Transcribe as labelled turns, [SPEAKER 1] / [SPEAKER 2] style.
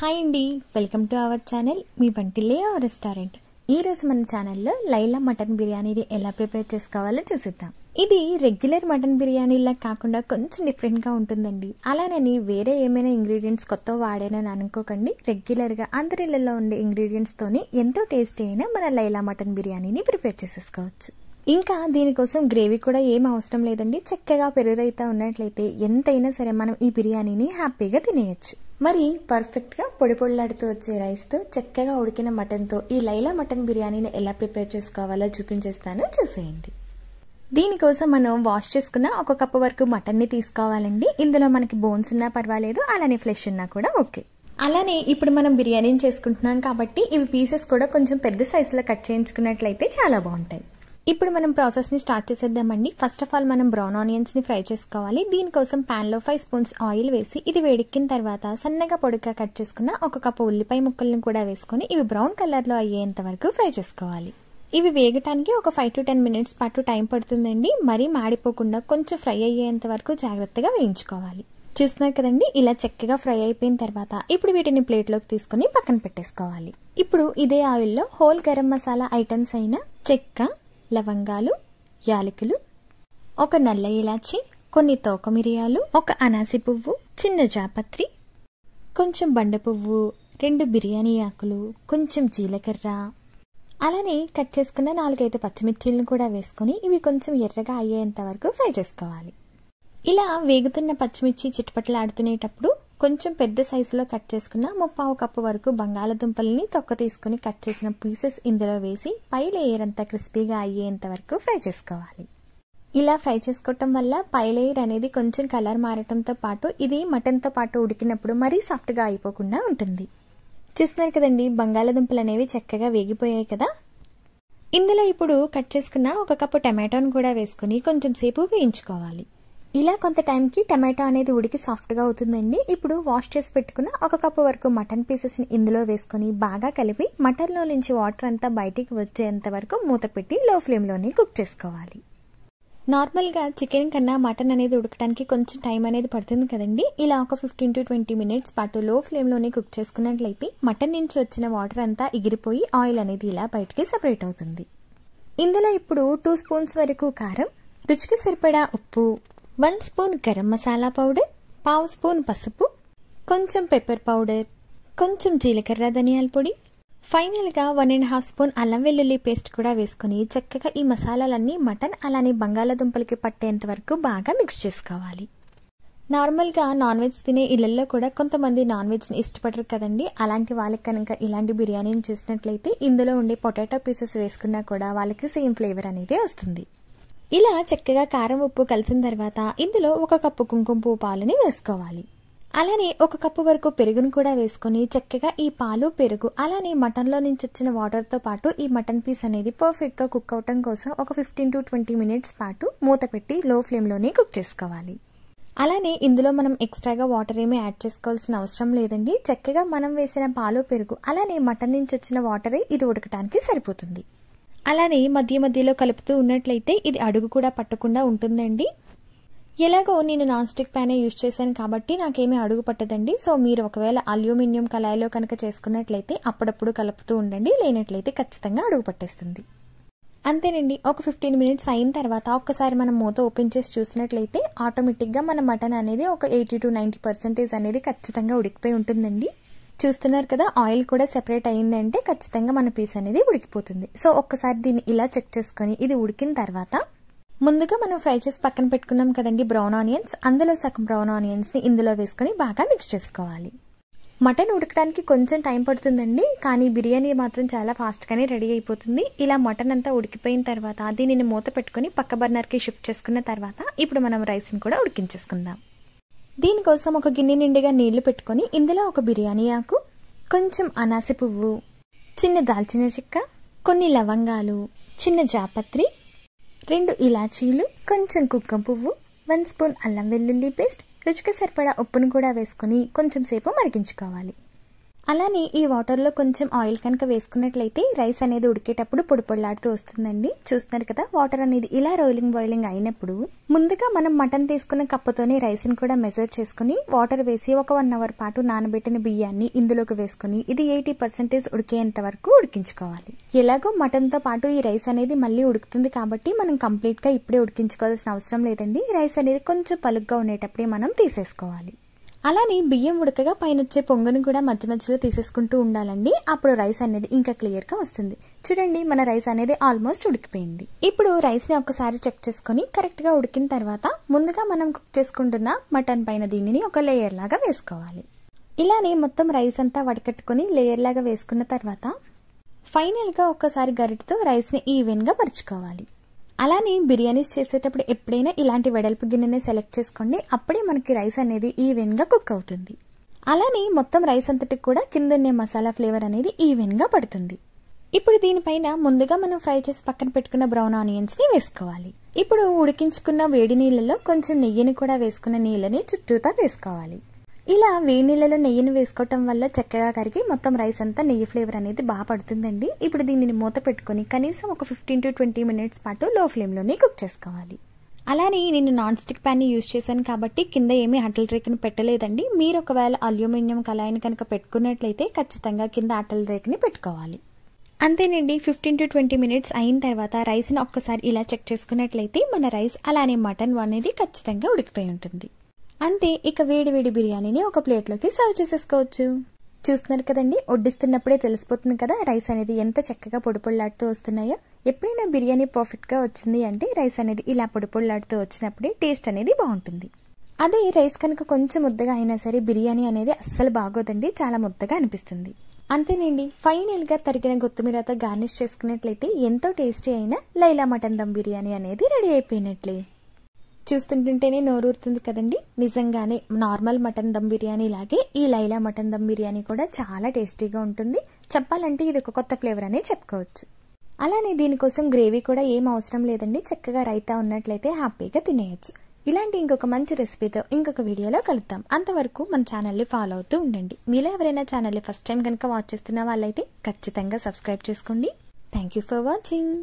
[SPEAKER 1] hi అండి welcome to our channel మీ వంటిలే రెస్టారెంట్ ఈరోజు మన ఛానల్లో లైలా మటన్ బిర్యానీని ఎలా ప్రిపేర్ చేసుకోవాలో చూసిద్దాం ఇది రెగ్యులర్ మటన్ బిర్యానీలా కాకుండా కొంచెం డిఫరెంట్గా ఉంటుందండి అలానని వేరే ఏమైనా ఇంగ్రీడియంట్స్ కొత్త వాడానని అనుకోకండి రెగ్యులర్గా అందరిలలో ఉండే ఇంగ్రీడియంట్స్తోని ఎంతో టేస్టీ అయినా మన లైలా మటన్ బిర్యానీని ప్రిపేర్ చేసేసుకోవచ్చు ఇంకా దీనికోసం గ్రేవీ కూడా ఏం అవసరం లేదండి చక్కగా పెరురైతా ఉన్నట్లయితే ఎంతైనా సరే మనం ఈ బిర్యానీని హ్యాపీగా తినేయచ్చు మరి పర్ఫెక్ట్గా పొడి పొడిలాడుతూ వచ్చే రైస్తో చక్కగా ఉడికిన మటన్తో ఈ లైలా మటన్ బిర్యానీని ఎలా ప్రిపేర్ చేసుకోవాలో చూపించేస్తాను చూసేయండి దీనికోసం మనం వాష్ చేసుకున్న ఒక కప్పు వరకు మటన్ని తీసుకోవాలండి ఇందులో మనకి బోన్స్ ఉన్నా పర్వాలేదు అలానే ఫ్లెష్ ఉన్నా కూడా ఓకే అలానే ఇప్పుడు మనం బిర్యానీని చేసుకుంటున్నాం కాబట్టి ఇవి పీసెస్ కూడా కొంచెం పెద్ద సైజులో కట్ చేయించుకున్నట్లయితే చాలా బాగుంటాయి ఇప్పుడు మనం ప్రాసెస్ని స్టార్ట్ చేసేద్దామండి ఫస్ట్ ఆఫ్ ఆల్ మనం బ్రౌన్ ఆనియన్స్ని ఫ్రై చేసుకోవాలి దీనికోసం ప్యాన్లో ఫైవ్ స్పూన్స్ ఆయిల్ వేసి ఇది వేడిక్కిన తర్వాత సన్నగా పొడిగా కట్ చేసుకున్న ఒక కప్పు ఉల్లిపాయ ముక్కలను కూడా వేసుకొని ఇవి బ్రౌన్ కలర్లో అయ్యేంత వరకు ఫ్రై చేసుకోవాలి ఇవి వేగటానికి ఒక ఫైవ్ టు టెన్ మినిట్స్ పాటు టైం పడుతుందండి మరీ మాడిపోకుండా కొంచెం ఫ్రై అయ్యేంత వరకు జాగ్రత్తగా వేయించుకోవాలి చూస్తున్నారు కదండి ఇలా చక్కగా ఫ్రై అయిపోయిన తర్వాత ఇప్పుడు వీటిని ప్లేట్లోకి తీసుకుని పక్కన పెట్టేసుకోవాలి ఇప్పుడు ఇదే ఆయిల్లో హోల్ గరం మసాలా ఐటమ్స్ అయిన చెక్క లవంగాలు యాలకులు ఒక నల్ల ఇలాచి కొన్ని తోక మిరియాలు ఒక అనాసి పువ్వు చిన్న జాపత్రి కొంచెం బండ పువ్వు రెండు బిర్యానీ ఆకులు కొంచెం జీలకర్ర అలానే కట్ చేసుకున్న నాలుగైదు పచ్చిమిర్చీలను కూడా వేసుకొని ఇవి కొంచెం ఎర్రగా అయ్యేంత వరకు ఫ్రై చేసుకోవాలి ఇలా వేగుతున్న పచ్చిమిర్చి ఆడుతునేటప్పుడు కొంచెం పెద్ద సైజులో కట్ చేసుకున్న ముప్పావు కప్పు వరకు బంగాళదుంపల్ని తొక్క తీసుకుని కట్ చేసిన పీసెస్ ఇందులో వేసి పై లేయర్ అంతా క్రిస్పీగా అయ్యేంత వరకు ఫ్రై చేసుకోవాలి ఇలా ఫ్రై చేసుకోవటం వల్ల పై లేయర్ అనేది కొంచెం కలర్ మారటంతో పాటు ఇది మటన్తో పాటు ఉడికినప్పుడు మరీ సాఫ్ట్గా అయిపోకుండా ఉంటుంది చూస్తున్నారు కదండి బంగాళదుంపలు అనేవి చక్కగా వేగిపోయాయి కదా ఇందులో ఇప్పుడు కట్ చేసుకున్న ఒక కప్పు టమాటోను కూడా వేసుకుని కొంచెం సేపు వేయించుకోవాలి ఇలా కొంత టైంకి టమాటా అనేది ఉడికి సాఫ్ట్గా అవుతుందండి ఇప్పుడు వాష్ చేసి పెట్టుకున్న ఒక కప్పు వరకు మటన్ పీసెస్ని ఇందులో వేసుకొని బాగా కలిపి మటన్లో నుంచి వాటర్ అంతా బయటికి వచ్చేంత వరకు మూత పెట్టి లో ఫ్లేమ్లోనే కుక్ చేసుకోవాలి నార్మల్గా చికెన్ కన్నా మటన్ అనేది ఉడకడానికి కొంచెం టైం అనేది పడుతుంది కదండి ఇలా ఒక ఫిఫ్టీన్ టు ట్వంటీ మినిట్స్ పాటు లో ఫ్లేమ్లోనే కుక్ చేసుకున్నట్లయితే మటన్ నుంచి వచ్చిన వాటర్ అంతా ఎగిరిపోయి ఆయిల్ అనేది ఇలా బయటికి సపరేట్ అవుతుంది ఇందులో ఇప్పుడు టూ స్పూన్స్ వరకు కారం రుచికి సరిపడా ఉప్పు one spoon garam masala powder పావు స్పూన్ పసుపు కొంచెం పెప్పర్ పౌడర్ కొంచెం జీలకర్ర ధనియాల పొడి ఫైనల్గా వన్ అండ్ హాఫ్ స్పూన్ అల్లం వెల్లుల్లి పేస్ట్ కూడా వేసుకుని చక్కగా ఈ మసాలాలన్నీ మటన్ అలానే బంగాళాదుంపలకి పట్టేంత వరకు బాగా మిక్స్ చేసుకోవాలి నార్మల్గా నాన్ వెజ్ తినే ఇళ్ళల్లో కూడా కొంతమంది నాన్ వెజ్ని ఇష్టపడరు కదండి అలాంటి వాళ్ళకి కనుక ఇలాంటి బిర్యానీని చేసినట్లయితే ఇందులో ఉండే పొటాటో పీసెస్ వేసుకున్నా కూడా వాళ్ళకి సేమ్ ఫ్లేవర్ అనేది వస్తుంది ఇలా చక్కగా కారం ఉప్పు కలిసిన తర్వాత ఇందులో ఒక కప్పు కుంకుమ పువ్వు పాలని వేసుకోవాలి అలానే ఒక కప్పు వరకు పెరుగును కూడా వేసుకొని చక్కగా ఈ పాలు పెరుగు అలానే మటన్లో నుంచి వచ్చిన వాటర్తో పాటు ఈ మటన్ పీస్ అనేది పర్ఫెక్ట్గా కుక్ అవటం కోసం ఒక ఫిఫ్టీన్ టు ట్వంటీ మినిట్స్ పాటు మూత పెట్టి లో ఫ్లేమ్లోనే కుక్ చేసుకోవాలి అలానే ఇందులో మనం ఎక్స్ట్రాగా వాటర్ ఏమీ యాడ్ చేసుకోవాల్సిన అవసరం లేదండి చక్కగా మనం వేసిన పాలు పెరుగు అలానే మటన్ నుంచి వచ్చిన వాటరే ఇది ఉడకటానికి సరిపోతుంది అలానే మధ్య మధ్యలో కలుపుతూ ఉన్నట్లయితే ఇది అడుగు కూడా పట్టకుండా ఉంటుందండి ఎలాగో నేను నాన్ స్టిక్ ప్యానే యూజ్ చేశాను కాబట్టి నాకేమీ అడుగు పట్టదండి సో మీరు ఒకవేళ అల్యూమినియం కళాయిలో కనుక చేసుకున్నట్లయితే అప్పుడప్పుడు కలుపుతూ ఉండండి లేనట్లయితే ఖచ్చితంగా అడుగు పట్టేస్తుంది అంతేనండి ఒక ఫిఫ్టీన్ మినిట్స్ అయిన తర్వాత ఒక్కసారి మనం మూత ఓపెన్ చేసి చూసినట్లయితే ఆటోమేటిక్గా మన మటన్ అనేది ఒక ఎయిటీ టు నైంటీ పర్సెంటేజ్ అనేది ఖచ్చితంగా ఉడికిపోయి ఉంటుందండి చూస్తున్నారు కదా ఆయిల్ కూడా సెపరేట్ అంటే ఖచ్చితంగా మన పీస్ అనేది ఉడికిపోతుంది సో ఒక్కసారి దీన్ని ఇలా చెక్ చేసుకొని ఇది ఉడికిన తర్వాత ముందుగా మనం ఫ్రై చేసి పక్కన పెట్టుకున్నాం కదండి బ్రౌన్ ఆనియన్స్ అందులో సగం బ్రౌన్ ఆనియన్స్ని ఇందులో వేసుకొని బాగా మిక్స్ చేసుకోవాలి మటన్ ఉడకడానికి కొంచెం టైం పడుతుందండి కానీ బిర్యానీ మాత్రం చాలా ఫాస్ట్గానే రెడీ అయిపోతుంది ఇలా మటన్ అంతా ఉడికిపోయిన తర్వాత దీనిని మూత పెట్టుకొని పక్క బర్నర్కి షిఫ్ట్ చేసుకున్న తర్వాత ఇప్పుడు మనం రైస్ని కూడా ఉడికించేసుకుందాం దీనికోసం ఒక గిన్నె నిండుగా నీళ్లు పెట్టుకొని ఇందులో ఒక బిర్యానీ ఆకు కొంచెం అనాస పువ్వు చిన్న దాల్చిన చెక్క కొన్ని లవంగాలు చిన్న జాపత్రి రెండు ఇలాచీలు కొంచెం కుక్కం పువ్వు వన్ స్పూన్ అల్లం వెల్లుల్లి పేస్ట్ రుచికి సరిపడా ఉప్పును కూడా వేసుకుని కొంచెం సేపు మరిగించుకోవాలి అలానే ఈ వాటర్లో కొంచెం ఆయిల్ కనుక వేసుకున్నట్లయితే రైస్ అనేది ఉడికేటప్పుడు పొడిపొడలాడుతూ వస్తుందండి చూస్తున్నారు కదా వాటర్ అనేది ఇలా రోలింగ్ బాయిలింగ్ అయినప్పుడు ముందుగా మనం మటన్ తీసుకున్న కప్పతోనే రైస్ని కూడా మెజర్ చేసుకుని వాటర్ వేసి ఒక వన్ అవర్ పాటు నానబెట్టిన బియ్యాన్ని ఇందులోకి వేసుకుని ఇది ఎయిటీ పర్సెంటేజ్ ఉడికేంత వరకు ఉడికించుకోవాలి ఎలాగో మటన్ తో పాటు ఈ రైస్ అనేది మళ్ళీ ఉడుకుతుంది కాబట్టి మనం కంప్లీట్ గా ఇప్పుడే ఉడికించుకోవాల్సిన అవసరం లేదండి రైస్ అనేది కొంచెం పలుగ్గా ఉండేటప్పుడే మనం తీసేసుకోవాలి అలానే బియ్యం ఉడకగా పైన వచ్చే పొంగును కూడా మధ్య మధ్యలో తీసేసుకుంటూ ఉండాలండి అప్పుడు రైస్ అనేది ఇంకా క్లియర్గా వస్తుంది చూడండి మన రైస్ అనేది ఆల్మోస్ట్ ఉడికిపోయింది ఇప్పుడు రైస్ని ఒక్కసారి చెక్ చేసుకొని కరెక్ట్గా ఉడికిన తర్వాత ముందుగా మనం కుక్ చేసుకుంటున్న మటన్ పైన దీనిని ఒక లేయర్ లాగా వేసుకోవాలి ఇలానే మొత్తం రైస్ అంతా వడకట్టుకొని లేయర్ లాగా వేసుకున్న తర్వాత ఫైనల్గా ఒక్కసారి గరిటతో రైస్ని ఈవెన్గా పరుచుకోవాలి అలానే బిర్యానీస్ చేసేటప్పుడు ఎప్పుడైనా ఇలాంటి వెడల్పు గిన్నెనే సెలెక్ట్ చేసుకోండి అప్పుడే మనకి రైస్ అనేది ఈవెన్గా కుక్ అవుతుంది అలానే మొత్తం రైస్ అంతటికి కూడా కిందన్నే మసాలా ఫ్లేవర్ అనేది ఈవెన్గా పడుతుంది ఇప్పుడు దీనిపైన ముందుగా మనం ఫ్రై చేసి పక్కన పెట్టుకున్న బ్రౌన్ ఆనియన్స్ని వేసుకోవాలి ఇప్పుడు ఉడికించుకున్న వేడి నీళ్ళలో కొంచెం నెయ్యిని కూడా వేసుకున్న నీళ్ళని చుట్టూతా వేసుకోవాలి ఇలా వేడి నీళ్ళలో నెయ్యిని వేసుకోవటం వల్ల చక్కగా కరిగి మొత్తం రైస్ అంతా నెయ్యి ఫ్లేవర్ అనేది బాగా పడుతుందండి ఇప్పుడు దీనిని మూత పెట్టుకుని కనీసం ఒక ఫిఫ్టీన్ టు ట్వంటీ మినిట్స్ పాటు లో ఫ్లేమ్లోనే కుక్ చేసుకోవాలి అలానే నేను నాన్ స్టిక్ ప్యాన్ని యూజ్ చేశాను కాబట్టి కింద ఏమీ అటల్ రేకుని పెట్టలేదండి మీరు ఒకవేళ అల్యూమినియం కళాయిని కనుక పెట్టుకున్నట్లయితే ఖచ్చితంగా కింద అటల్ రేకుని పెట్టుకోవాలి అంతేనండి ఫిఫ్టీన్ టు ట్వంటీ మినిట్స్ అయిన తర్వాత రైస్ని ఒక్కసారి ఇలా చెక్ చేసుకున్నట్లయితే మన రైస్ అలానే మటన్ అనేది ఖచ్చితంగా ఉడికిపోయి ఉంటుంది అంతే ఇక వేడివేడి బిర్యానీని ఒక ప్లేట్లోకి సర్వ్ చేసేసుకోవచ్చు చూస్తున్నారు కదండి వడ్డిస్తున్నప్పుడే తెలిసిపోతుంది కదా రైస్ అనేది ఎంత చక్కగా పొడిపొడిలాడుతూ వస్తున్నాయో ఎప్పుడైనా బిర్యానీ పర్ఫెక్ట్గా వచ్చింది అంటే రైస్ అనేది ఇలా పొడిపొడిలాడుతూ వచ్చినప్పుడే టేస్ట్ అనేది బాగుంటుంది అదే రైస్ కనుక కొంచెం ముద్దగా అయినా సరే బిర్యానీ అనేది అస్సలు బాగోదండి చాలా ముద్దగా అనిపిస్తుంది అంతేనండి ఫైనల్గా తరిగిన గొత్తుమీరతో గార్నిష్ చేసుకున్నట్లయితే ఎంతో టేస్టీ అయిన లైలా మటన్ దమ్ బిర్యానీ అనేది రెడీ అయిపోయినట్లే చూస్తుంటుంటేనే నోరూరుతుంది కదండి నిజంగానే నార్మల్ మటన్ దమ్ బిర్యానీ లాగే ఈ లైలా మటన్ దమ్ బిర్యానీ కూడా చాలా టేస్టీగా ఉంటుంది చెప్పాలంటే ఇది ఒక కొత్త ఫ్లేవర్ అనే చెప్పుకోవచ్చు అలానే దీనికోసం గ్రేవీ కూడా ఏం అవసరం లేదండి చక్కగా రైతా ఉన్నట్లయితే హ్యాపీగా తినేయచ్చు ఇలాంటి ఇంకొక మంచి రెసిపీతో ఇంకొక వీడియోలో కలుద్దాం అంతవరకు మన ఛానల్ని ఫాలో అవుతూ ఉండండి మీలో ఎవరైనా ఛానల్ని ఫస్ట్ టైం కనుక వాచ్ చేస్తున్న వాళ్ళైతే ఖచ్చితంగా సబ్స్క్రైబ్ చేసుకోండి థ్యాంక్ యూ ఫర్ వాచింగ్